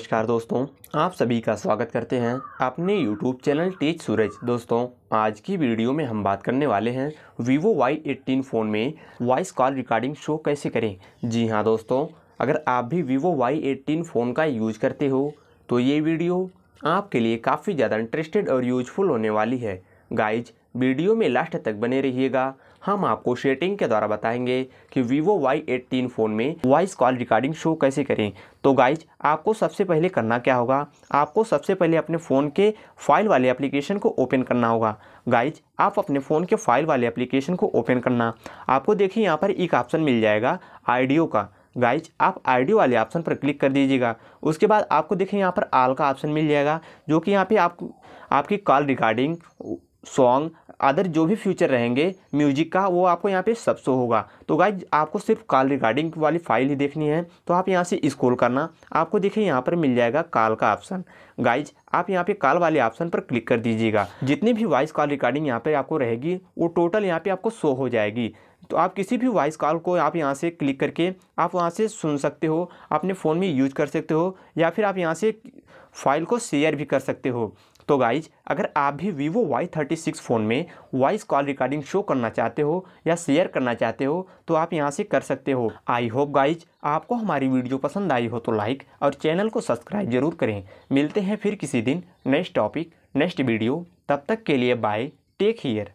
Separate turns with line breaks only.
नमस्कार दोस्तों आप सभी का स्वागत करते हैं अपने YouTube चैनल टेज सूरज दोस्तों आज की वीडियो में हम बात करने वाले हैं Vivo Y18 फ़ोन में वॉइस कॉल रिकॉर्डिंग शो कैसे करें जी हाँ दोस्तों अगर आप भी Vivo Y18 फ़ोन का यूज करते हो तो ये वीडियो आपके लिए काफ़ी ज़्यादा इंटरेस्टेड और यूजफुल होने वाली है गाइज वीडियो में लास्ट तक बने रहिएगा हम आपको शेटिंग के द्वारा बताएंगे कि वीवो Y18 फ़ोन में वॉइस कॉल रिकॉर्डिंग शो कैसे करें तो गाइज आपको सबसे पहले करना क्या होगा आपको सबसे पहले अपने फ़ोन के फाइल वाले एप्लीकेशन को ओपन करना होगा गाइज आप अपने फ़ोन के फाइल वाले एप्लीकेशन को ओपन करना आपको देखिए यहाँ पर एक ऑप्शन मिल जाएगा आइडियो का गाइज आप आइडियो वाले ऑप्शन पर क्लिक कर दीजिएगा उसके बाद आपको देखिए यहाँ पर आल का ऑप्शन मिल जाएगा जो कि यहाँ पे आप आपकी कॉल रिकॉर्डिंग सॉन्ग अदर जो भी फ्यूचर रहेंगे म्यूजिक का वो आपको यहाँ पे सब शो होगा तो गाइज आपको सिर्फ कॉल रिकॉर्डिंग वाली फाइल ही देखनी है तो आप यहाँ से स्क्रॉल करना आपको देखिए यहाँ पर मिल जाएगा कॉल का ऑप्शन गाइज आप यहाँ पे कॉल वाले ऑप्शन पर क्लिक कर दीजिएगा जितनी भी वॉइस कॉल रिकॉर्डिंग यहाँ पर आपको रहेगी वो टोटल यहाँ पर आपको शो हो जाएगी तो आप किसी भी वॉइस कॉल को आप यहाँ से क्लिक करके आप वहाँ से सुन सकते हो अपने फ़ोन में यूज कर सकते हो या फिर आप यहाँ से फाइल को शेयर भी कर सकते हो तो गाइज अगर आप भी Vivo Y thirty six phone में वॉइस कॉल रिकॉर्डिंग शो करना चाहते हो या शेयर करना चाहते हो तो आप यहाँ से कर सकते हो आई होप गाइज आपको हमारी वीडियो पसंद आई हो तो लाइक और चैनल को सब्सक्राइब जरूर करें मिलते हैं फिर किसी दिन नेक्स्ट टॉपिक नेक्स्ट वीडियो तब तक के लिए बाय टेक हीयर